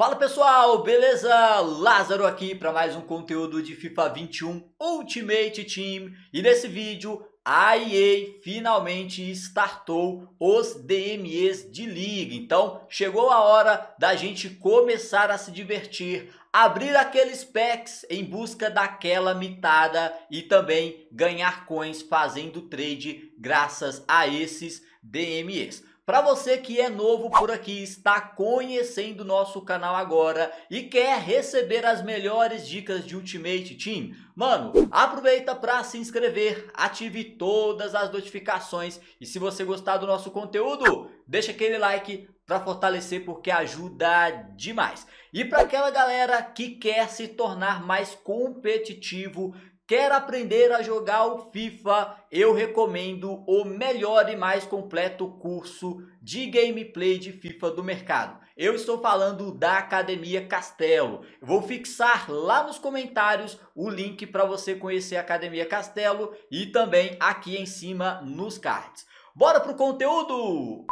Fala pessoal, beleza? Lázaro aqui para mais um conteúdo de FIFA 21 Ultimate Team e nesse vídeo a EA finalmente startou os DMEs de liga. Então, chegou a hora da gente começar a se divertir, abrir aqueles packs em busca daquela mitada e também ganhar coins fazendo trade graças a esses DMEs. Para você que é novo por aqui, está conhecendo nosso canal agora e quer receber as melhores dicas de Ultimate Team, mano, aproveita para se inscrever, ative todas as notificações e se você gostar do nosso conteúdo, deixa aquele like para fortalecer porque ajuda demais. E para aquela galera que quer se tornar mais competitivo Quer aprender a jogar o FIFA? Eu recomendo o melhor e mais completo curso de gameplay de FIFA do mercado. Eu estou falando da Academia Castelo. Vou fixar lá nos comentários o link para você conhecer a Academia Castelo e também aqui em cima nos cards. Bora pro conteúdo!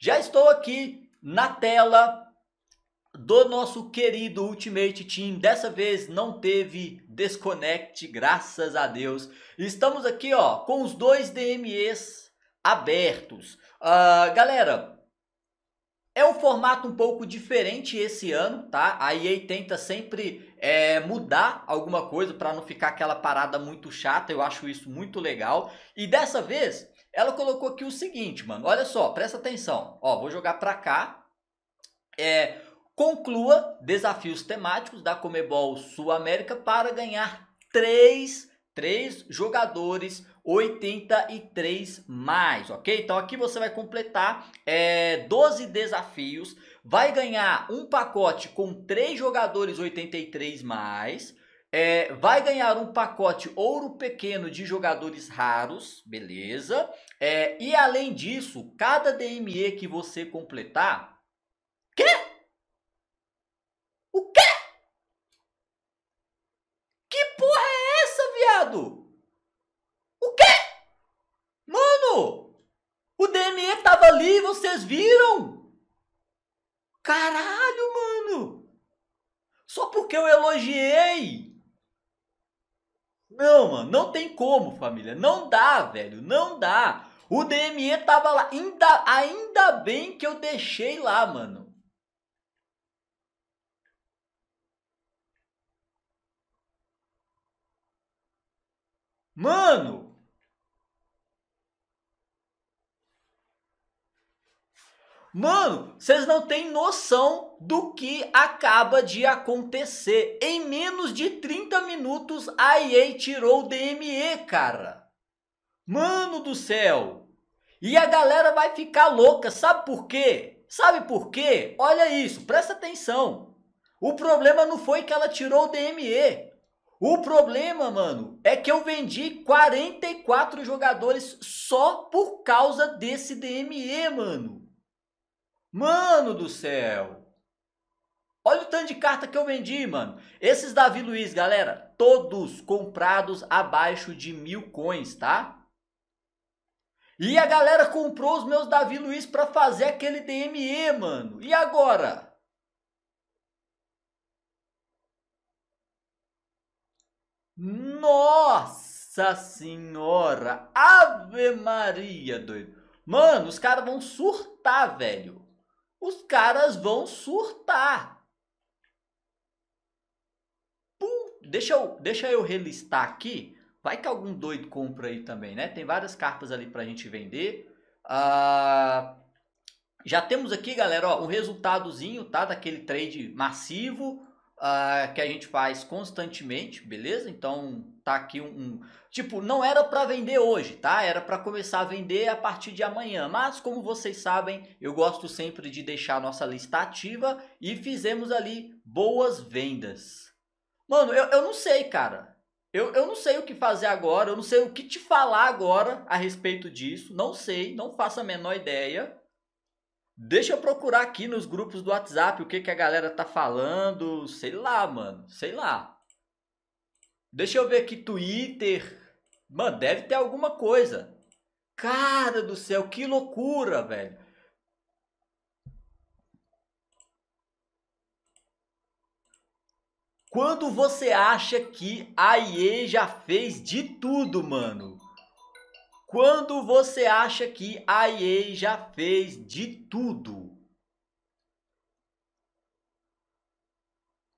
Já estou aqui na tela do nosso querido Ultimate Team. Dessa vez não teve Desconect, graças a Deus. Estamos aqui ó, com os dois DMEs abertos. Uh, galera, é um formato um pouco diferente esse ano, tá? A EA tenta sempre é, mudar alguma coisa para não ficar aquela parada muito chata. Eu acho isso muito legal. E dessa vez, ela colocou aqui o seguinte, mano. Olha só, presta atenção. Ó, vou jogar para cá. É, conclua desafios temáticos da Comebol Sul-América para ganhar três, três jogadores 83 mais, ok? Então aqui você vai completar é, 12 desafios, vai ganhar um pacote com três jogadores 83 mais, é, vai ganhar um pacote ouro pequeno de jogadores raros, beleza? É, e além disso, cada DME que você completar, O DME tava ali, vocês viram? Caralho, mano! Só porque eu elogiei! Não, mano, não tem como, família. Não dá, velho, não dá. O DME tava lá. Ainda, ainda bem que eu deixei lá, mano. Mano! Mano, vocês não têm noção do que acaba de acontecer. Em menos de 30 minutos, a EA tirou o DME, cara. Mano do céu. E a galera vai ficar louca, sabe por quê? Sabe por quê? Olha isso, presta atenção. O problema não foi que ela tirou o DME. O problema, mano, é que eu vendi 44 jogadores só por causa desse DME, mano. Mano do céu! Olha o tanto de carta que eu vendi, mano. Esses Davi Luiz, galera, todos comprados abaixo de mil coins, tá? E a galera comprou os meus Davi Luiz para fazer aquele DME, mano. E agora? Nossa Senhora! Ave Maria, doido. Mano, os caras vão surtar, velho os caras vão surtar. Pum, deixa, eu, deixa eu relistar aqui. Vai que algum doido compra aí também, né? Tem várias cartas ali pra gente vender. Ah, já temos aqui, galera, ó, um resultadozinho, tá? Daquele trade massivo uh, que a gente faz constantemente, beleza? Então tá aqui um, um tipo, não era para vender hoje, tá? Era para começar a vender a partir de amanhã. Mas como vocês sabem, eu gosto sempre de deixar a nossa lista ativa e fizemos ali boas vendas. Mano, eu, eu não sei, cara. Eu, eu não sei o que fazer agora, eu não sei o que te falar agora a respeito disso. Não sei, não faço a menor ideia. Deixa eu procurar aqui nos grupos do WhatsApp o que, que a galera tá falando. Sei lá, mano. Sei lá. Deixa eu ver aqui Twitter. Mano, deve ter alguma coisa. Cara do céu, que loucura, velho. Quando você acha que a IE já fez de tudo, mano? Quando você acha que a EA já fez de tudo?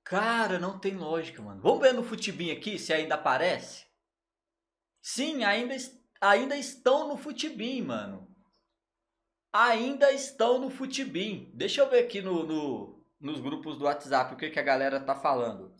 Cara, não tem lógica, mano. Vamos ver no Futibin aqui se ainda aparece? Sim, ainda, ainda estão no Futibin, mano. Ainda estão no Futibin. Deixa eu ver aqui no, no nos grupos do WhatsApp o que, que a galera tá falando.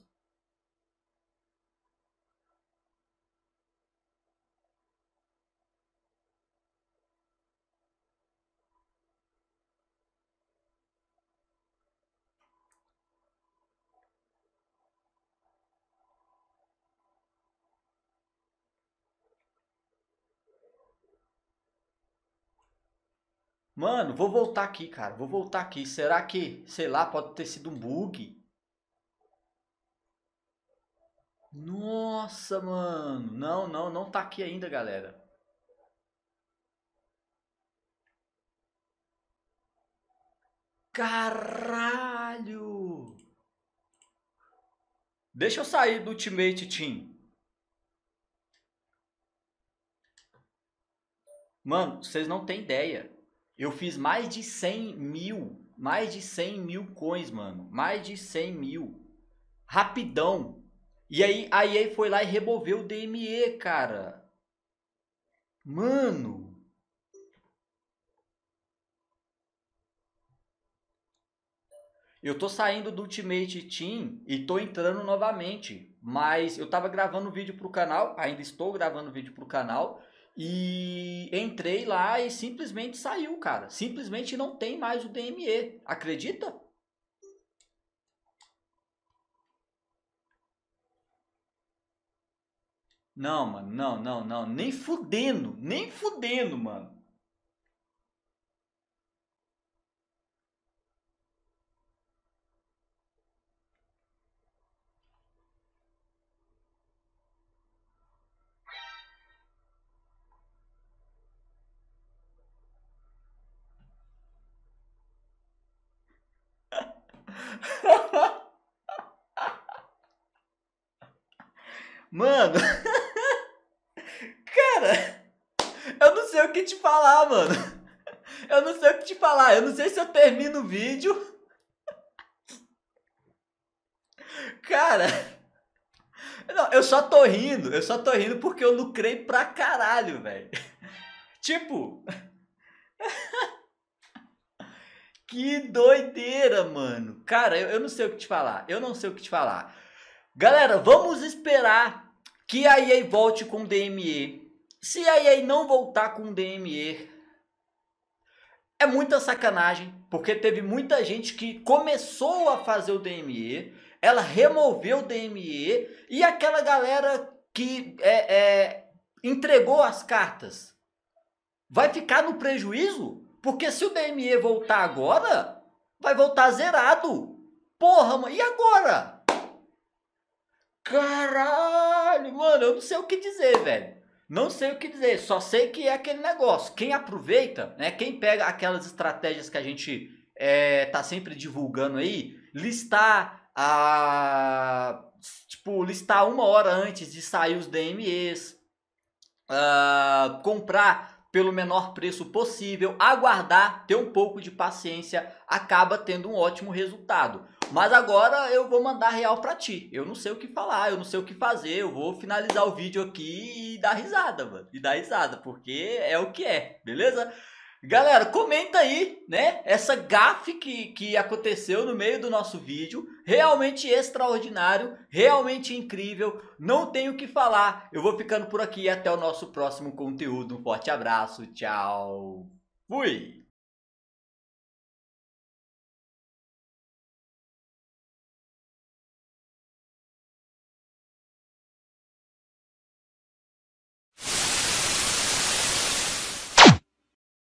Mano, vou voltar aqui, cara. Vou voltar aqui. Será que, sei lá, pode ter sido um bug? Nossa, mano. Não, não, não tá aqui ainda, galera. Caralho! Deixa eu sair do Ultimate Team. Mano, vocês não têm ideia. Eu fiz mais de 100 mil, mais de 100 mil coins, mano. Mais de 100 mil. Rapidão. E aí a EA foi lá e removeu o DME, cara. Mano. Eu tô saindo do Ultimate Team e tô entrando novamente. Mas eu tava gravando vídeo pro canal, ainda estou gravando vídeo pro canal. E entrei lá e simplesmente saiu, cara. Simplesmente não tem mais o DME. Acredita? Não, mano, não, não, não. Nem fudendo, nem fudendo, mano. Mano. cara, eu não sei o que te falar, mano. Eu não sei o que te falar. Eu não sei se eu termino o vídeo. Cara, não, eu só tô rindo, eu só tô rindo porque eu lucrei pra caralho, velho. Tipo, que doideira, mano. Cara, eu, eu não sei o que te falar, eu não sei o que te falar. Galera, vamos esperar que a EA volte com DME. Se a EA não voltar com DME, é muita sacanagem, porque teve muita gente que começou a fazer o DME, ela removeu o DME e aquela galera que é, é, entregou as cartas vai ficar no prejuízo? Porque se o DME voltar agora, vai voltar zerado. Porra, mano, e agora? Caralho, mano, eu não sei o que dizer, velho. Não sei o que dizer, só sei que é aquele negócio. Quem aproveita, né? Quem pega aquelas estratégias que a gente é, tá sempre divulgando aí, listar a. Tipo, listar uma hora antes de sair os DMEs, uh, ah, comprar pelo menor preço possível, aguardar, ter um pouco de paciência, acaba tendo um ótimo resultado. Mas agora eu vou mandar real pra ti. Eu não sei o que falar, eu não sei o que fazer. Eu vou finalizar o vídeo aqui e dar risada, mano. E dar risada, porque é o que é, beleza? Galera, comenta aí, né? Essa gafe que, que aconteceu no meio do nosso vídeo. Realmente extraordinário, realmente incrível. Não tenho o que falar. Eu vou ficando por aqui e até o nosso próximo conteúdo. Um forte abraço, tchau. Fui!